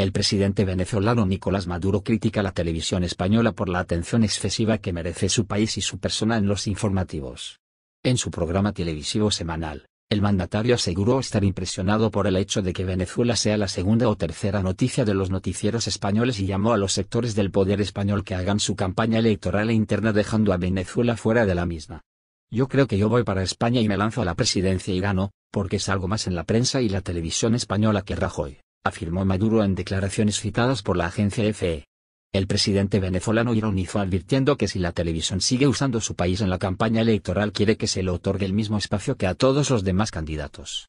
El presidente venezolano Nicolás Maduro critica la televisión española por la atención excesiva que merece su país y su persona en los informativos. En su programa televisivo semanal, el mandatario aseguró estar impresionado por el hecho de que Venezuela sea la segunda o tercera noticia de los noticieros españoles y llamó a los sectores del poder español que hagan su campaña electoral e interna dejando a Venezuela fuera de la misma. Yo creo que yo voy para España y me lanzo a la presidencia y gano, porque salgo más en la prensa y la televisión española que Rajoy afirmó Maduro en declaraciones citadas por la agencia FE. El presidente venezolano ironizó advirtiendo que si la televisión sigue usando su país en la campaña electoral quiere que se le otorgue el mismo espacio que a todos los demás candidatos.